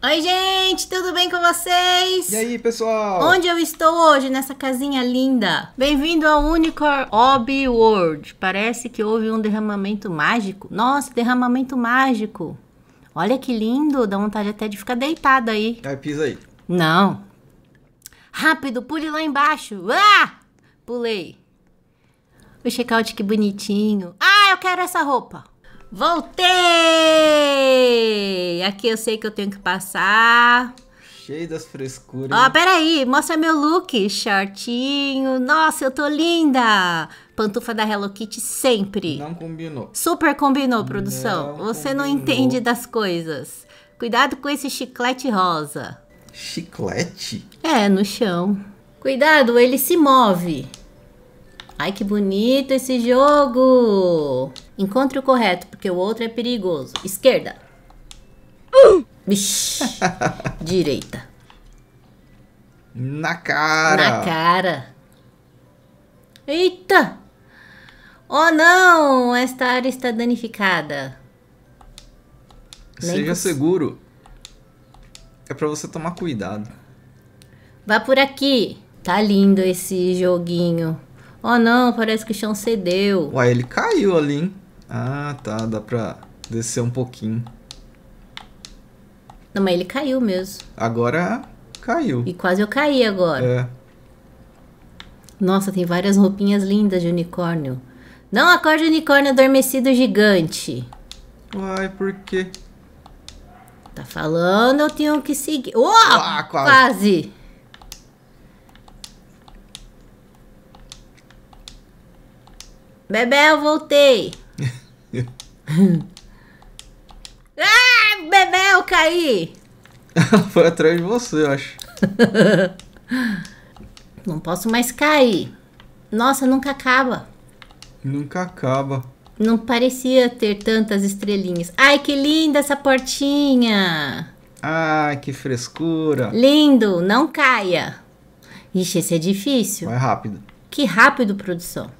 Oi, gente, tudo bem com vocês? E aí, pessoal? Onde eu estou hoje, nessa casinha linda? Bem-vindo ao Unicorn Hobby World. Parece que houve um derramamento mágico. Nossa, derramamento mágico. Olha que lindo, dá vontade até de ficar deitada aí. Aí, pisa aí. Não. Rápido, pule lá embaixo. Ah! Pulei. O check-out que bonitinho. Ah, eu quero essa roupa. Voltei! aqui eu sei que eu tenho que passar. Cheio das frescuras. Ó, oh, peraí, mostra meu look. Shortinho. Nossa, eu tô linda. Pantufa da Hello Kitty sempre. Não combinou. Super combinou, produção. Não Você combinou. não entende das coisas. Cuidado com esse chiclete rosa. Chiclete? É, no chão. Cuidado, ele se move. Ai, que bonito esse jogo! Encontre o correto, porque o outro é perigoso. Esquerda. Vixe. direita. Na cara. Na cara. Eita! Oh não! Esta área está danificada. Seja seguro. É para você tomar cuidado. Vá por aqui. Tá lindo esse joguinho. Oh não, parece que o chão cedeu. Uai, ele caiu ali, hein? Ah, tá. Dá pra descer um pouquinho. Não, mas ele caiu mesmo. Agora caiu. E quase eu caí agora. É. Nossa, tem várias roupinhas lindas de unicórnio. Não acorde unicórnio adormecido gigante. Ai, por quê? Tá falando, eu tenho que seguir. Oh, ah, quase. quase! Bebel, voltei! Bebel cair! Ela foi atrás de você, eu acho. não posso mais cair. Nossa, nunca acaba. Nunca acaba. Não parecia ter tantas estrelinhas. Ai, que linda essa portinha! Ai, que frescura! Lindo, não caia! Ixi, esse é difícil. Vai rápido. Que rápido, produção.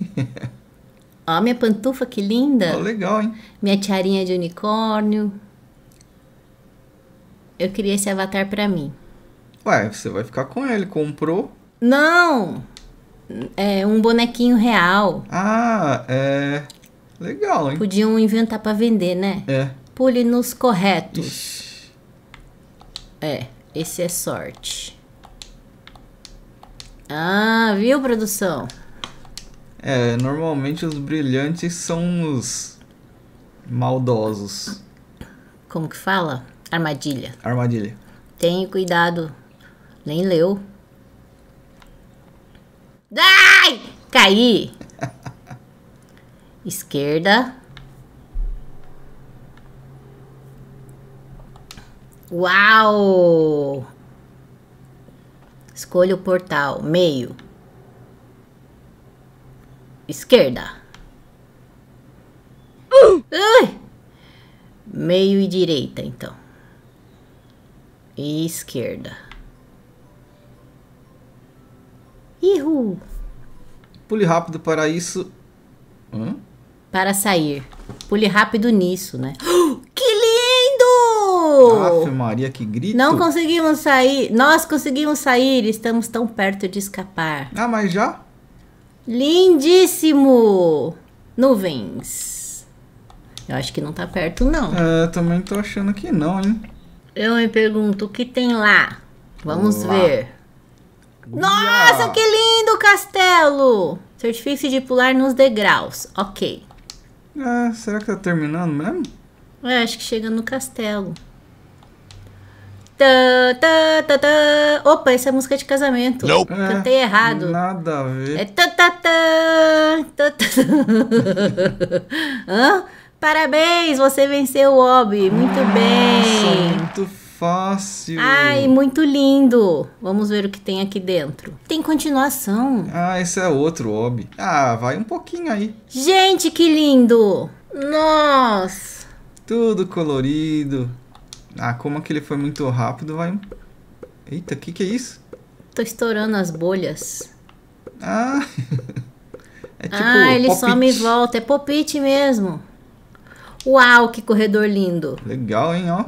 Ó, minha pantufa, que linda. Ó, legal, hein? Minha tiarinha de unicórnio. Eu queria esse avatar pra mim. Ué, você vai ficar com ele. Comprou? Não! É um bonequinho real. Ah, é. Legal, hein? Podiam inventar pra vender, né? É. Pule nos corretos. Ixi. É, esse é sorte. Ah, viu, produção? É, normalmente os brilhantes são os maldosos. Como que fala? Armadilha. Armadilha. Tenha cuidado. Nem leu. Ai! Caí! Esquerda. Uau! Escolha o portal. Meio esquerda. Uh! Uh! Meio e direita, então. E esquerda. Ihu! Pule rápido para isso. Hum? Para sair. Pule rápido nisso, né? que lindo! Aff, Maria, que grito! Não conseguimos sair. Nós conseguimos sair. Estamos tão perto de escapar. Ah, mas já? Lindíssimo! Nuvens. Eu acho que não tá perto, não. É, também tô achando que não, hein? Eu me pergunto, o que tem lá? Vamos lá. ver. Nossa, que lindo castelo! Certifique-se de pular nos degraus. Ok. Ah, será que tá terminando mesmo? É, acho que chega no castelo. Tá, tá, tá, tá. Opa, essa é música de casamento. Nope. É, Cantei errado. Nada a ver. É tá, tá, tá, tá, Hã? Parabéns, você venceu o Obi. Muito Nossa, bem. Muito fácil. Ai, muito lindo. Vamos ver o que tem aqui dentro. Tem continuação. Ah, esse é outro Obi. Ah, vai um pouquinho aí. Gente, que lindo. Nossa. Tudo colorido. Ah, como aquele foi muito rápido, vai. Eita, o que, que é isso? Tô estourando as bolhas. Ah! é tipo ah, ele some e volta. É popit mesmo. Uau, que corredor lindo. Legal, hein, ó.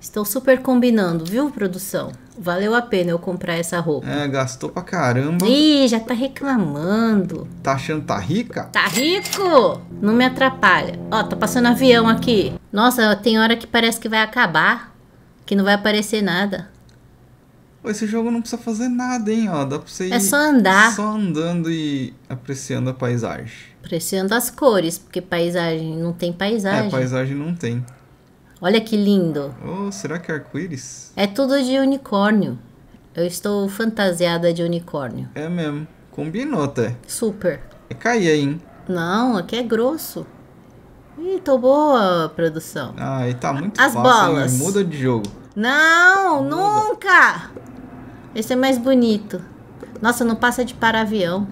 Estou super combinando, viu, produção? valeu a pena eu comprar essa roupa. É, gastou pra caramba. Ih, já tá reclamando. Tá achando que tá rica? Tá rico! Não me atrapalha. Ó, tá passando avião aqui. Nossa, tem hora que parece que vai acabar. Que não vai aparecer nada. Esse jogo não precisa fazer nada, hein? Ó, dá pra você é ir é só andar. Só andando e apreciando a paisagem. Apreciando as cores, porque paisagem não tem paisagem. É, paisagem não tem. Olha que lindo. Oh, será que é arco-íris? É tudo de unicórnio. Eu estou fantasiada de unicórnio. É mesmo. Combinou até. Super. É cair aí, hein? Não, aqui é grosso. Ih, tô boa, produção. Ah, e tá muito As fácil, bolas. Hein? Muda de jogo. Não, Muda. nunca! Esse é mais bonito. Nossa, não passa de para avião.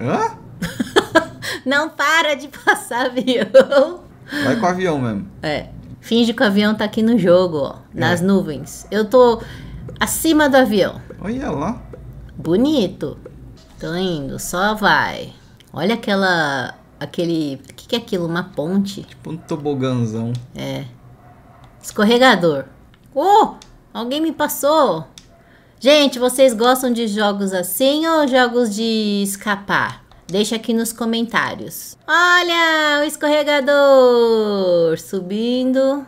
Hã? não para de passar avião. Vai com avião mesmo. É. Finge que o avião tá aqui no jogo, ó, nas é. nuvens. Eu tô acima do avião. Olha lá. Bonito. Tô indo, só vai. Olha aquela. Aquele. O que, que é aquilo? Uma ponte? Tipo um tobogãzão. É. Escorregador. Oh! Alguém me passou! Gente, vocês gostam de jogos assim ou jogos de escapar? Deixa aqui nos comentários. Olha o escorregador subindo.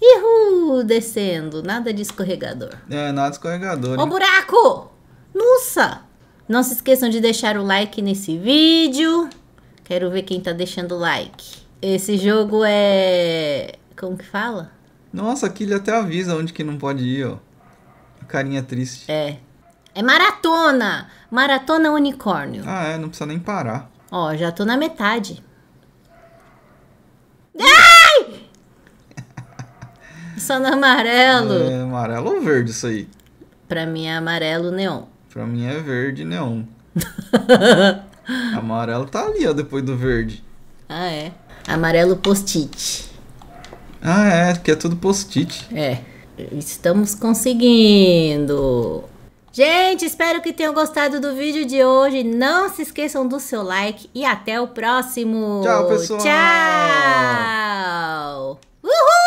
Ihu, descendo. Nada de escorregador. É, nada de escorregador. Ô, buraco! Nossa! Não se esqueçam de deixar o like nesse vídeo. Quero ver quem tá deixando like. Esse jogo é... Como que fala? Nossa, aqui ele até avisa onde que não pode ir, ó. carinha triste. É, é maratona! Maratona unicórnio. Ah, é, não precisa nem parar. Ó, já tô na metade. Ai! Só no amarelo. É amarelo ou verde isso aí? Pra mim é amarelo neon. Pra mim é verde neon. amarelo tá ali, ó, depois do verde. Ah, é. Amarelo post-it. Ah, é, que é tudo post-it. É. Estamos conseguindo. Gente, espero que tenham gostado do vídeo de hoje. Não se esqueçam do seu like e até o próximo. Tchau, pessoal. Tchau. Uhul.